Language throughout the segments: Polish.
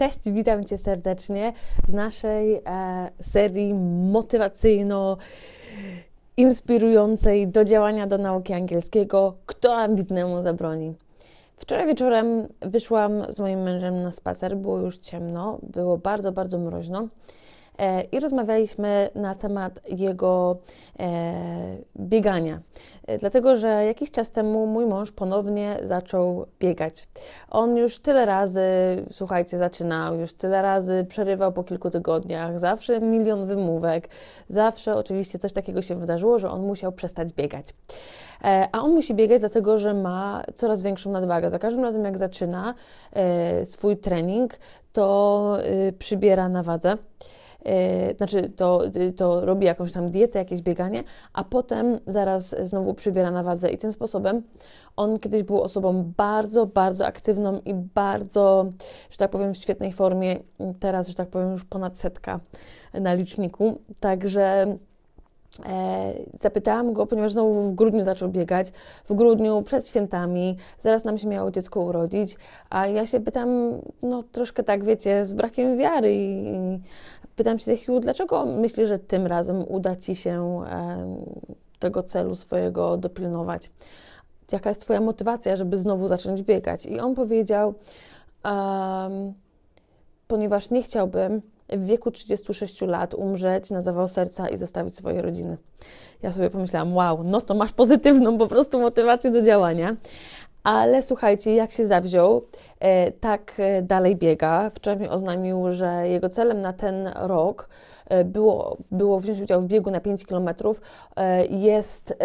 Cześć, witam Cię serdecznie w naszej e, serii motywacyjno- inspirującej do działania do nauki angielskiego Kto ambitnemu zabroni? Wczoraj wieczorem wyszłam z moim mężem na spacer, było już ciemno, było bardzo, bardzo mroźno E, i rozmawialiśmy na temat jego e, biegania. E, dlatego, że jakiś czas temu mój mąż ponownie zaczął biegać. On już tyle razy, słuchajcie, zaczynał, już tyle razy przerywał po kilku tygodniach, zawsze milion wymówek, zawsze oczywiście coś takiego się wydarzyło, że on musiał przestać biegać. A on musi biegać, dlatego że ma coraz większą nadwagę. Za każdym razem, jak zaczyna swój trening, to y, przybiera na wadze. E, znaczy to, y, to robi jakąś tam dietę, jakieś bieganie, a potem zaraz znowu przybiera na wadze i tym sposobem on kiedyś był osobą bardzo, bardzo aktywną i bardzo, że tak powiem, w świetnej formie. Teraz, że tak powiem, już ponad setka na liczniku. Także E, zapytałam go, ponieważ znowu w grudniu zaczął biegać, w grudniu przed świętami, zaraz nam się miało dziecko urodzić, a ja się pytam, no troszkę tak wiecie, z brakiem wiary i pytam się Hugh, dlaczego myślisz, że tym razem uda Ci się tego celu swojego dopilnować? Jaka jest Twoja motywacja, żeby znowu zacząć biegać? I on powiedział, ponieważ nie chciałbym, w wieku 36 lat umrzeć na zawał serca i zostawić swoje rodziny. Ja sobie pomyślałam, wow, no to masz pozytywną po prostu motywację do działania. Ale słuchajcie, jak się zawziął, e, tak e, dalej biega. Wczoraj mi oznajmił, że jego celem na ten rok e, było, było wziąć udział w biegu na 5 km. Jest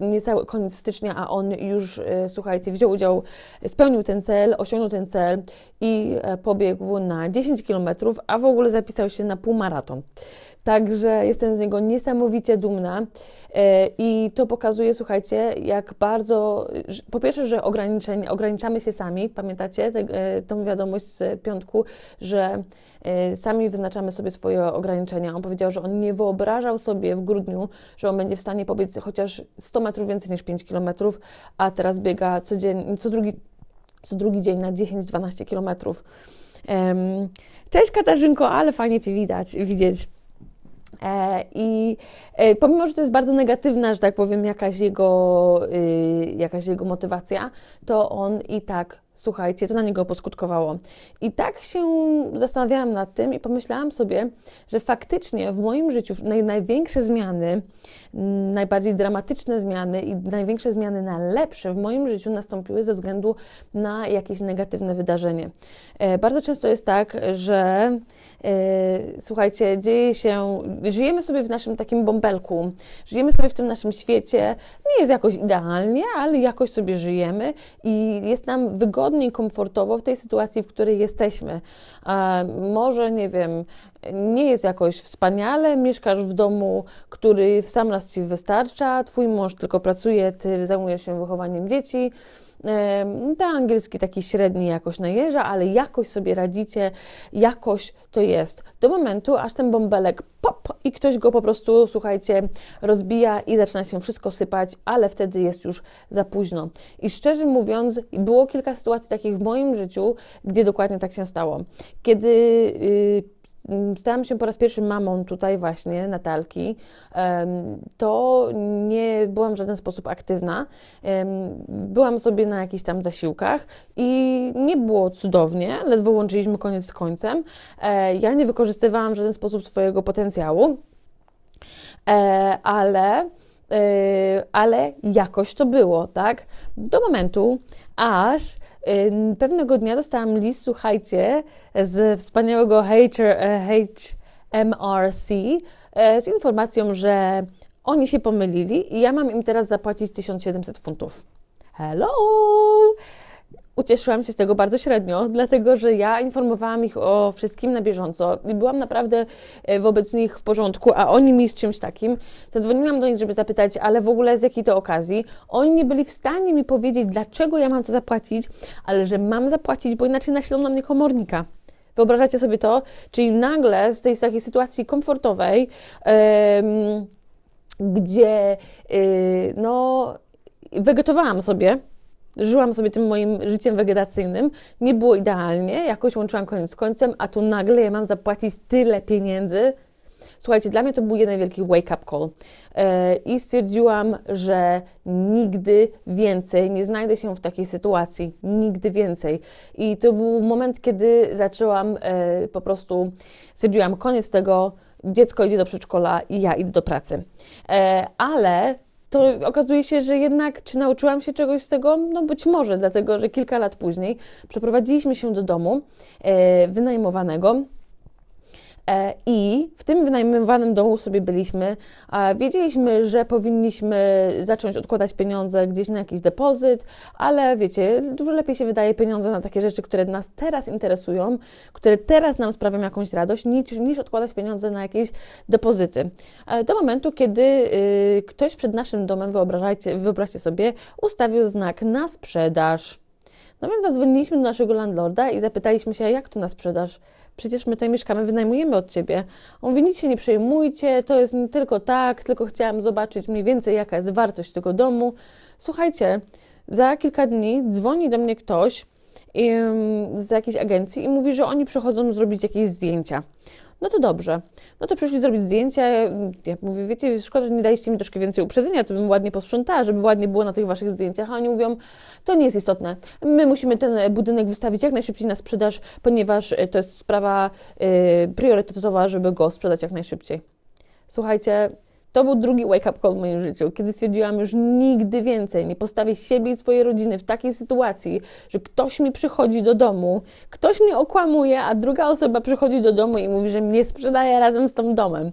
niecały koniec stycznia, a on już, słuchajcie, wziął udział, spełnił ten cel, osiągnął ten cel i pobiegł na 10 km, a w ogóle zapisał się na półmaraton. maraton. Także jestem z niego niesamowicie dumna e, i to pokazuje, słuchajcie, jak bardzo, po pierwsze, że ograniczeń, ograniczamy się sami, pamiętacie tę, e, tą wiadomość z piątku, że e, sami wyznaczamy sobie swoje ograniczenia. On powiedział, że on nie wyobrażał sobie w grudniu, że on będzie w stanie pobiec chociaż 100 metrów więcej niż 5 kilometrów, a teraz biega codziennie, co drugi, co drugi dzień na 10-12 kilometrów. Cześć Katarzynko, ale fajnie Cię widać, widzieć. E, I e, pomimo, że to jest bardzo negatywna, że tak powiem, jakaś jego, y, jakaś jego motywacja, to on i tak, słuchajcie, to na niego poskutkowało. I tak się zastanawiałam nad tym i pomyślałam sobie, że faktycznie w moim życiu naj, największe zmiany, najbardziej dramatyczne zmiany i największe zmiany na lepsze w moim życiu nastąpiły ze względu na jakieś negatywne wydarzenie. E, bardzo często jest tak, że e, słuchajcie, dzieje się, żyjemy sobie w naszym takim bąbelku, żyjemy sobie w tym naszym świecie, nie jest jakoś idealnie, ale jakoś sobie żyjemy i jest nam wygodniej, komfortowo w tej sytuacji, w której jesteśmy. A może, nie wiem, nie jest jakoś wspaniale, mieszkasz w domu, który sam raz ci wystarcza, twój mąż tylko pracuje, ty zajmujesz się wychowaniem dzieci. Ten angielski taki średni jakoś najeża, ale jakoś sobie radzicie, jakoś to jest. Do momentu, aż ten bąbelek pop i ktoś go po prostu, słuchajcie, rozbija i zaczyna się wszystko sypać, ale wtedy jest już za późno. I szczerze mówiąc, było kilka sytuacji takich w moim życiu, gdzie dokładnie tak się stało. Kiedy... Yy, Mm, stałam się po raz pierwszy mamą tutaj właśnie, Natalki, to nie byłam w żaden sposób aktywna. Byłam sobie na jakichś tam zasiłkach i nie było cudownie, ledwo łączyliśmy koniec z końcem. E, ja nie wykorzystywałam w żaden sposób swojego potencjału, e, ale e, ale jakoś to było, tak? Do momentu, aż Pewnego dnia dostałam list, słuchajcie, z wspaniałego HMRC e, e, z informacją, że oni się pomylili i ja mam im teraz zapłacić 1700 funtów. Hello! ucieszyłam się z tego bardzo średnio, dlatego że ja informowałam ich o wszystkim na bieżąco i byłam naprawdę e, wobec nich w porządku, a oni mi z czymś takim. Zadzwoniłam do nich, żeby zapytać, ale w ogóle z jakiej to okazji. Oni nie byli w stanie mi powiedzieć, dlaczego ja mam to zapłacić, ale że mam zapłacić, bo inaczej nasilą na mnie komornika. Wyobrażacie sobie to? Czyli nagle z tej takiej sytuacji komfortowej, gdzie yy, no, wegetowałam sobie, żyłam sobie tym moim życiem wegetacyjnym, nie było idealnie, jakoś łączyłam koniec z końcem, a tu nagle ja mam zapłacić tyle pieniędzy. Słuchajcie, dla mnie to był jeden wielki wake-up call e, i stwierdziłam, że nigdy więcej nie znajdę się w takiej sytuacji, nigdy więcej. I to był moment, kiedy zaczęłam e, po prostu, stwierdziłam koniec tego, dziecko idzie do przedszkola i ja idę do pracy. E, ale to okazuje się, że jednak czy nauczyłam się czegoś z tego? No być może, dlatego że kilka lat później przeprowadziliśmy się do domu e, wynajmowanego E, I w tym wynajmowanym domu sobie byliśmy. Wiedzieliśmy, że powinniśmy zacząć odkładać pieniądze gdzieś na jakiś depozyt, ale wiecie, dużo lepiej się wydaje pieniądze na takie rzeczy, które nas teraz interesują, które teraz nam sprawią jakąś radość, niż, niż odkładać pieniądze na jakieś depozyty. E, do momentu, kiedy y, ktoś przed naszym domem, wyobraźcie, wyobraźcie sobie, ustawił znak na sprzedaż. No więc zadzwoniliśmy do naszego landlorda i zapytaliśmy się, jak to na sprzedaż przecież my tutaj mieszkamy, wynajmujemy od ciebie. On mówi, nic się nie przejmujcie, to jest tylko tak, tylko chciałam zobaczyć mniej więcej, jaka jest wartość tego domu. Słuchajcie, za kilka dni dzwoni do mnie ktoś, z jakiejś agencji i mówi, że oni przychodzą zrobić jakieś zdjęcia. No to dobrze. No to przyszli zrobić zdjęcia. Ja mówię, wiecie, szkoda, że nie daliście mi troszkę więcej uprzedzenia, to bym ładnie posprzątała, żeby ładnie było na tych waszych zdjęciach. A oni mówią, to nie jest istotne. My musimy ten budynek wystawić jak najszybciej na sprzedaż, ponieważ y, to jest sprawa y, priorytetowa, żeby go sprzedać jak najszybciej. Słuchajcie, to był drugi wake-up call w moim życiu, kiedy stwierdziłam już nigdy więcej nie postawię siebie i swojej rodziny w takiej sytuacji, że ktoś mi przychodzi do domu, ktoś mnie okłamuje, a druga osoba przychodzi do domu i mówi, że mnie sprzedaje razem z tym domem.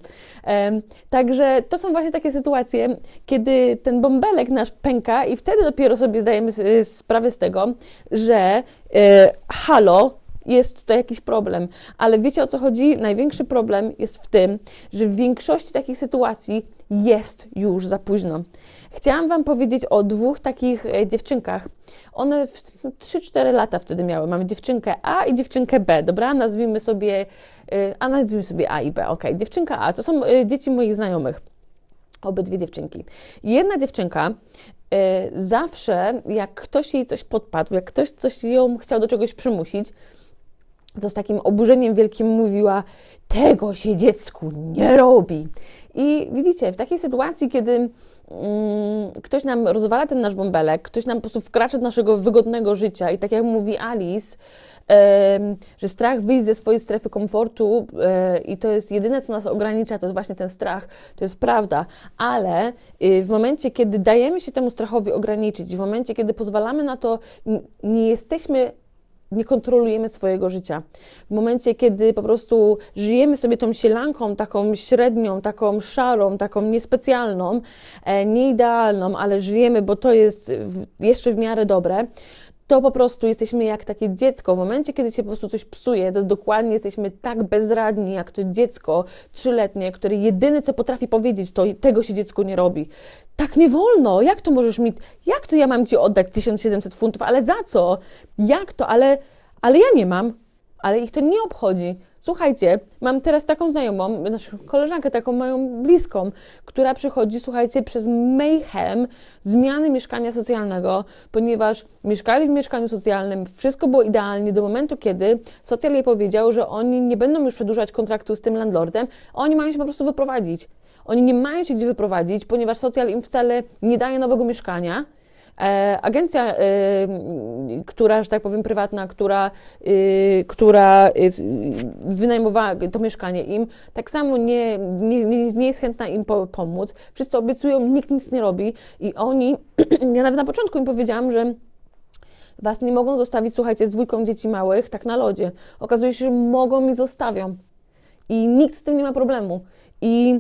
Um, także to są właśnie takie sytuacje, kiedy ten bąbelek nasz pęka i wtedy dopiero sobie zdajemy sprawę z tego, że e, halo, jest to jakiś problem. Ale wiecie o co chodzi? Największy problem jest w tym, że w większości takich sytuacji jest już za późno. Chciałam Wam powiedzieć o dwóch takich e, dziewczynkach. One 3-4 no, lata wtedy miały. Mamy dziewczynkę A i dziewczynkę B, dobra? Nazwijmy sobie, e, a nazwijmy sobie A i B, ok. Dziewczynka A, to są e, dzieci moich znajomych. Obydwie dziewczynki. Jedna dziewczynka zawsze, jak ktoś jej coś podpadł, jak ktoś coś ją chciał do czegoś przymusić, to z takim oburzeniem wielkim mówiła: Tego się dziecku nie robi. I widzicie, w takiej sytuacji, kiedy mm, ktoś nam rozwala ten nasz bąbelek, ktoś nam po prostu wkracza do naszego wygodnego życia i tak jak mówi Alice, że strach wyjść ze swojej strefy komfortu e, i to jest jedyne, co nas ogranicza, to jest właśnie ten strach, to jest prawda, ale y, w momencie, kiedy dajemy się temu strachowi ograniczyć, w momencie, kiedy pozwalamy na to, nie jesteśmy nie kontrolujemy swojego życia. W momencie, kiedy po prostu żyjemy sobie tą sielanką, taką średnią, taką szarą, taką niespecjalną, e, nieidealną, ale żyjemy, bo to jest jeszcze w miarę dobre, to po prostu jesteśmy jak takie dziecko. W momencie, kiedy się po prostu coś psuje, to dokładnie jesteśmy tak bezradni, jak to dziecko trzyletnie, które jedyne, co potrafi powiedzieć, to tego się dziecku nie robi tak nie wolno, jak to możesz mi, jak to ja mam ci oddać 1700 funtów, ale za co? Jak to, ale, ale ja nie mam, ale ich to nie obchodzi. Słuchajcie, mam teraz taką znajomą, naszą koleżankę, taką moją bliską, która przychodzi, słuchajcie, przez mayhem zmiany mieszkania socjalnego, ponieważ mieszkali w mieszkaniu socjalnym, wszystko było idealnie do momentu, kiedy socjal jej powiedział, że oni nie będą już przedłużać kontraktu z tym landlordem, oni mają się po prostu wyprowadzić. Oni nie mają się gdzie wyprowadzić, ponieważ socjal im wcale nie daje nowego mieszkania. E, agencja, e, która, że tak powiem, prywatna, która, e, która wynajmowała to mieszkanie im, tak samo nie, nie, nie jest chętna im pomóc. Wszyscy obiecują, nikt nic nie robi i oni, ja nawet na początku im powiedziałam, że Was nie mogą zostawić, słuchajcie, z dwójką dzieci małych, tak na lodzie. Okazuje się, że mogą i zostawią. I nikt z tym nie ma problemu. I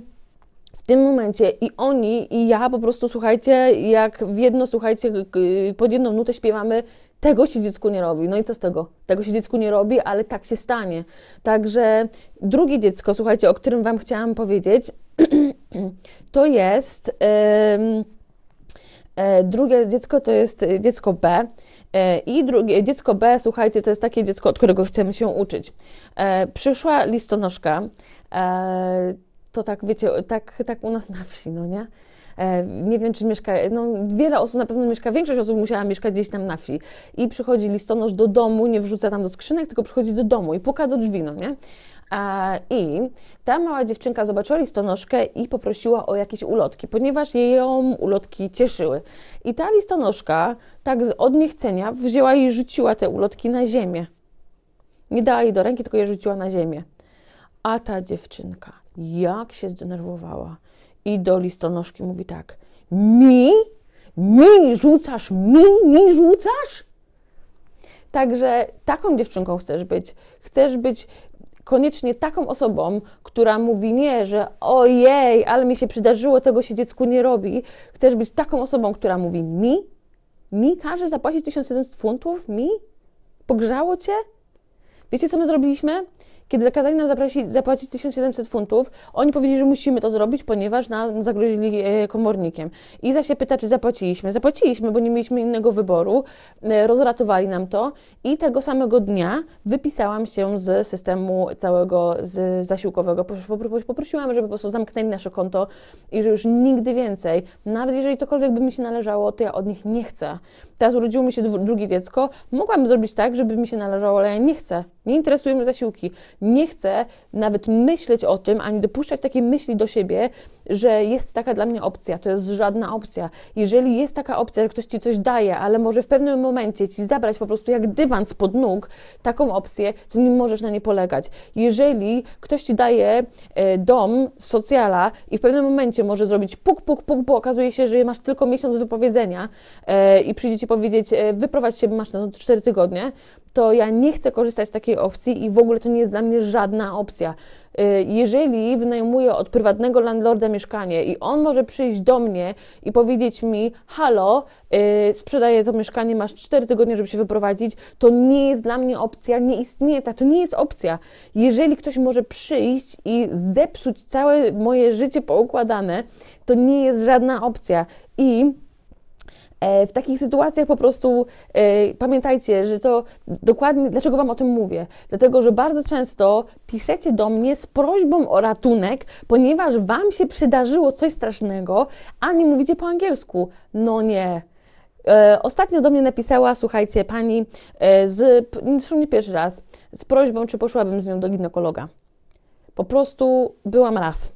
tym momencie i oni, i ja po prostu, słuchajcie, jak w jedno, słuchajcie, pod jedną nutę śpiewamy, tego się dziecku nie robi. No i co z tego? Tego się dziecku nie robi, ale tak się stanie. Także drugie dziecko, słuchajcie, o którym Wam chciałam powiedzieć, to jest. E, drugie dziecko to jest dziecko B. E, I drugie, dziecko B, słuchajcie, to jest takie dziecko, od którego chcemy się uczyć. E, przyszła listonoszka to tak, wiecie, tak, tak u nas na wsi, no nie? E, nie wiem, czy mieszka, no wiele osób, na pewno mieszka, większość osób musiała mieszkać gdzieś tam na wsi i przychodzi listonosz do domu, nie wrzuca tam do skrzynek, tylko przychodzi do domu i puka do drzwi, no nie? E, I ta mała dziewczynka zobaczyła listonoszkę i poprosiła o jakieś ulotki, ponieważ jej ją ulotki cieszyły. I ta listonoszka, tak od niechcenia, wzięła i rzuciła te ulotki na ziemię. Nie dała jej do ręki, tylko je rzuciła na ziemię. A ta dziewczynka, jak się zdenerwowała. I do listonoszki mówi tak: Mi? Mi rzucasz? Mi? Mi rzucasz? Także taką dziewczynką chcesz być. Chcesz być koniecznie taką osobą, która mówi nie, że ojej, ale mi się przydarzyło, tego się dziecku nie robi. Chcesz być taką osobą, która mówi mi? Mi każe zapłacić 1700 funtów? Mi? Pogrzało cię? Wiecie, co my zrobiliśmy? Kiedy zakazali nam zaprosić, zapłacić 1700 funtów, oni powiedzieli, że musimy to zrobić, ponieważ nam zagrozili e, komornikiem. Iza się pyta, czy zapłaciliśmy. Zapłaciliśmy, bo nie mieliśmy innego wyboru. E, rozratowali nam to i tego samego dnia wypisałam się z systemu całego z zasiłkowego. Poprosiłam, żeby po prostu zamknęli nasze konto i że już nigdy więcej, nawet jeżeli cokolwiek by mi się należało, to ja od nich nie chcę. Teraz urodziło mi się drugie dziecko, mogłabym zrobić tak, żeby mi się należało, ale ja nie chcę. Nie interesują mnie zasiłki nie chcę nawet myśleć o tym, ani dopuszczać takiej myśli do siebie, że jest taka dla mnie opcja. To jest żadna opcja. Jeżeli jest taka opcja, że ktoś ci coś daje, ale może w pewnym momencie ci zabrać po prostu jak dywan spod nóg taką opcję, to nie możesz na nie polegać. Jeżeli ktoś ci daje e, dom, socjala i w pewnym momencie może zrobić puk, puk, puk, bo okazuje się, że masz tylko miesiąc wypowiedzenia e, i przyjdzie ci powiedzieć, e, wyprowadź się, masz na to 4 tygodnie, to ja nie chcę korzystać z takiej opcji i w ogóle to nie jest dla mnie żadna opcja. Y, jeżeli wynajmuję od prywatnego landlorda mieszkanie i on może przyjść do mnie i powiedzieć mi: Halo, y, sprzedaję to mieszkanie, masz 4 tygodnie, żeby się wyprowadzić, to nie jest dla mnie opcja, nie istnieje ta, to nie jest opcja. Jeżeli ktoś może przyjść i zepsuć całe moje życie poukładane, to nie jest żadna opcja. I E, w takich sytuacjach po prostu e, pamiętajcie, że to dokładnie, dlaczego Wam o tym mówię? Dlatego, że bardzo często piszecie do mnie z prośbą o ratunek, ponieważ Wam się przydarzyło coś strasznego, a nie mówicie po angielsku. No nie. E, ostatnio do mnie napisała, słuchajcie, pani, z, z, zresztą nie pierwszy raz, z prośbą, czy poszłabym z nią do ginekologa. Po prostu byłam raz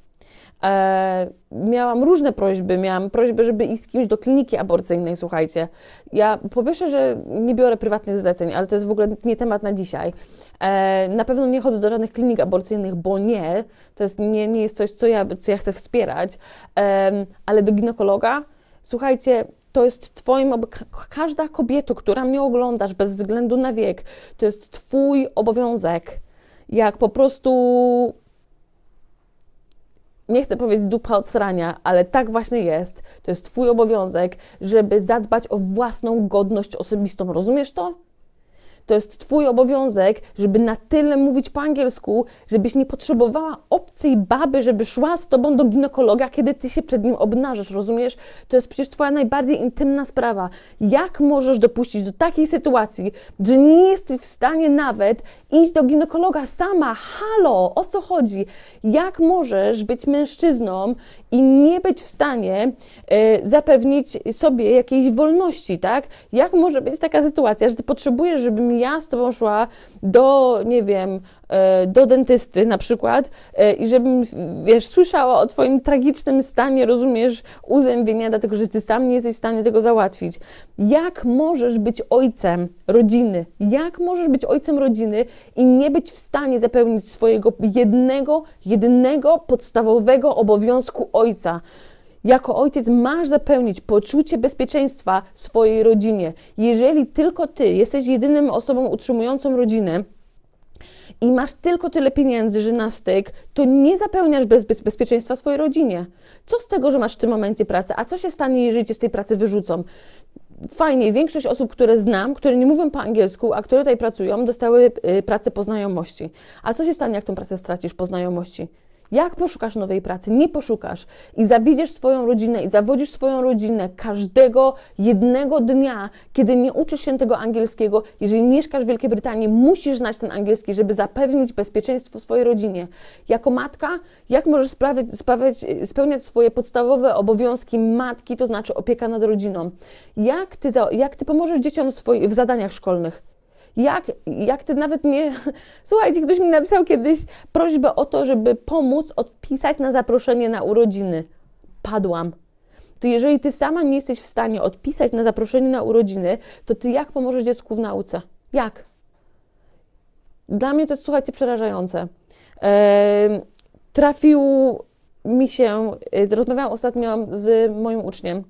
E, miałam różne prośby. Miałam prośbę, żeby iść z kimś do kliniki aborcyjnej, słuchajcie. Ja powieszę, że nie biorę prywatnych zleceń, ale to jest w ogóle nie temat na dzisiaj. E, na pewno nie chodzę do żadnych klinik aborcyjnych, bo nie. To jest, nie, nie jest coś, co ja, co ja chcę wspierać. E, ale do ginekologa, słuchajcie, to jest Twoim, każda kobieta, która mnie oglądasz, bez względu na wiek, to jest Twój obowiązek. Jak po prostu nie chcę powiedzieć dupa od srania, ale tak właśnie jest. To jest Twój obowiązek, żeby zadbać o własną godność osobistą. Rozumiesz to? To jest Twój obowiązek, żeby na tyle mówić po angielsku, żebyś nie potrzebowała obcej baby, żeby szła z Tobą do ginekologa, kiedy Ty się przed nim obnażasz, rozumiesz? To jest przecież Twoja najbardziej intymna sprawa. Jak możesz dopuścić do takiej sytuacji, że nie jesteś w stanie nawet iść do ginekologa sama? Halo, o co chodzi? Jak możesz być mężczyzną i nie być w stanie y, zapewnić sobie jakiejś wolności, tak? Jak może być taka sytuacja, że Ty potrzebujesz, żeby ja z tobą szła do, nie wiem, e, do dentysty na przykład e, i żebym, wiesz, słyszała o twoim tragicznym stanie, rozumiesz, uzębienia, dlatego że ty sam nie jesteś w stanie tego załatwić. Jak możesz być ojcem rodziny? Jak możesz być ojcem rodziny i nie być w stanie zapełnić swojego jednego, jedynego podstawowego obowiązku ojca? Jako ojciec masz zapełnić poczucie bezpieczeństwa swojej rodzinie. Jeżeli tylko ty jesteś jedynym osobą utrzymującą rodzinę, i masz tylko tyle pieniędzy, że na styk, to nie zapełniasz bez, bez, bezpieczeństwa swojej rodzinie. Co z tego, że masz w tym momencie pracę? A co się stanie, jeżeli cię z tej pracy wyrzucą? Fajnie, większość osób, które znam, które nie mówią po angielsku, a które tutaj pracują, dostały y, pracę po znajomości. A co się stanie, jak tą pracę stracisz po znajomości? Jak poszukasz nowej pracy? Nie poszukasz. I zawiedziesz swoją rodzinę, i zawodzisz swoją rodzinę każdego jednego dnia, kiedy nie uczysz się tego angielskiego. Jeżeli mieszkasz w Wielkiej Brytanii, musisz znać ten angielski, żeby zapewnić bezpieczeństwo swojej rodzinie. Jako matka, jak możesz sprawiać, sprawiać, spełniać swoje podstawowe obowiązki matki, to znaczy opieka nad rodziną? Jak ty, jak ty pomożesz dzieciom w, swoich, w zadaniach szkolnych? jak, jak ty nawet nie. Słuchajcie, ktoś mi napisał kiedyś prośbę o to, żeby pomóc odpisać na zaproszenie na urodziny. Padłam. To jeżeli ty sama nie jesteś w stanie odpisać na zaproszenie na urodziny, to ty jak pomożesz dziecku w nauce? Jak? Dla mnie to jest, słuchajcie, przerażające. Eee, trafił mi się, y, rozmawiałam ostatnio z moim uczniem,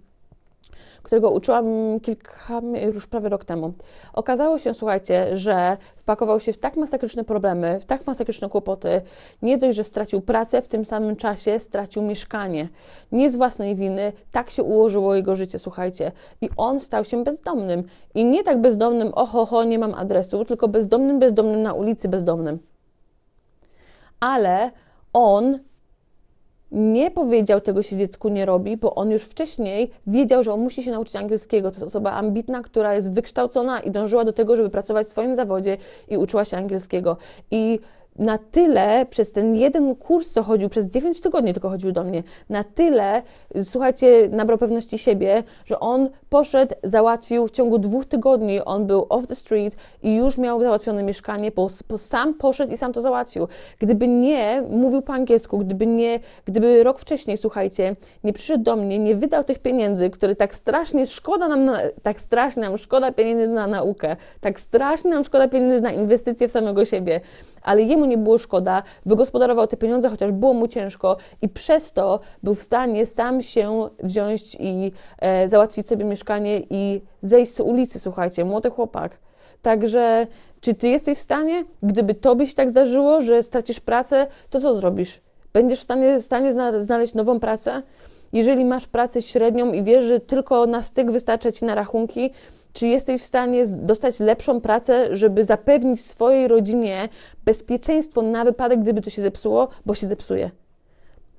którego uczyłam kilka, już prawie rok temu. Okazało się, słuchajcie, że wpakował się w tak masakryczne problemy, w tak masakryczne kłopoty, nie dość, że stracił pracę, w tym samym czasie stracił mieszkanie. Nie z własnej winy, tak się ułożyło jego życie, słuchajcie. I on stał się bezdomnym. I nie tak bezdomnym, oho, ho, nie mam adresu, tylko bezdomnym, bezdomnym na ulicy, bezdomnym. Ale on nie powiedział tego się dziecku nie robi, bo on już wcześniej wiedział, że on musi się nauczyć angielskiego. To jest osoba ambitna, która jest wykształcona i dążyła do tego, żeby pracować w swoim zawodzie i uczyła się angielskiego. I na tyle przez ten jeden kurs, co chodził, przez 9 tygodni tylko chodził do mnie, na tyle, słuchajcie, nabrał pewności siebie, że on poszedł, załatwił w ciągu dwóch tygodni, on był off the street i już miał załatwione mieszkanie, bo, bo sam poszedł i sam to załatwił. Gdyby nie mówił po angielsku, gdyby nie, gdyby rok wcześniej, słuchajcie, nie przyszedł do mnie, nie wydał tych pieniędzy, które tak strasznie szkoda nam, na, tak strasznie nam szkoda pieniędzy na naukę, tak strasznie nam szkoda pieniędzy na inwestycje w samego siebie, ale jemu nie było szkoda, wygospodarował te pieniądze, chociaż było mu ciężko i przez to był w stanie sam się wziąć i e, załatwić sobie mieszkanie i zejść z ulicy, słuchajcie, młody chłopak. Także czy ty jesteś w stanie, gdyby to by się tak zdarzyło, że stracisz pracę, to co zrobisz? Będziesz w stanie, w stanie znaleźć nową pracę? Jeżeli masz pracę średnią i wiesz, że tylko na styk wystarcza ci na rachunki, czy jesteś w stanie dostać lepszą pracę, żeby zapewnić swojej rodzinie bezpieczeństwo na wypadek, gdyby to się zepsuło, bo się zepsuje?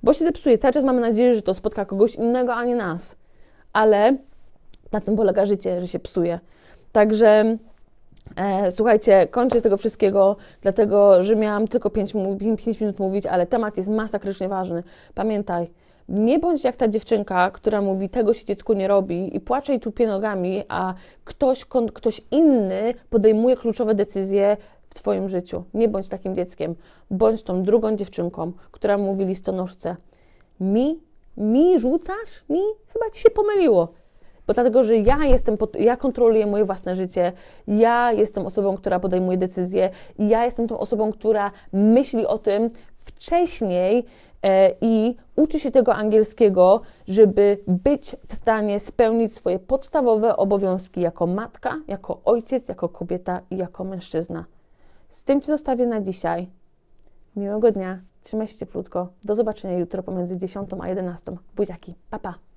Bo się zepsuje. Cały czas mamy nadzieję, że to spotka kogoś innego, a nie nas. Ale na tym polega życie, że się psuje. Także e, słuchajcie, kończę tego wszystkiego, dlatego że miałam tylko 5, 5 minut mówić, ale temat jest masakrycznie ważny. Pamiętaj, nie bądź jak ta dziewczynka, która mówi, tego się dziecku nie robi i płacze i tupie nogami, a ktoś, ktoś inny podejmuje kluczowe decyzje w Twoim życiu. Nie bądź takim dzieckiem. Bądź tą drugą dziewczynką, która mówi listonoszce. mi, mi rzucasz? Mi? Chyba Ci się pomyliło. Bo dlatego, że ja jestem, pod, ja kontroluję moje własne życie, ja jestem osobą, która podejmuje decyzje, ja jestem tą osobą, która myśli o tym wcześniej, E, i uczy się tego angielskiego, żeby być w stanie spełnić swoje podstawowe obowiązki jako matka, jako ojciec, jako kobieta i jako mężczyzna. Z tym Cię zostawię na dzisiaj. Miłego dnia, trzymaj się cieplutko. Do zobaczenia jutro pomiędzy 10 a 11. Buziaki, pa pa!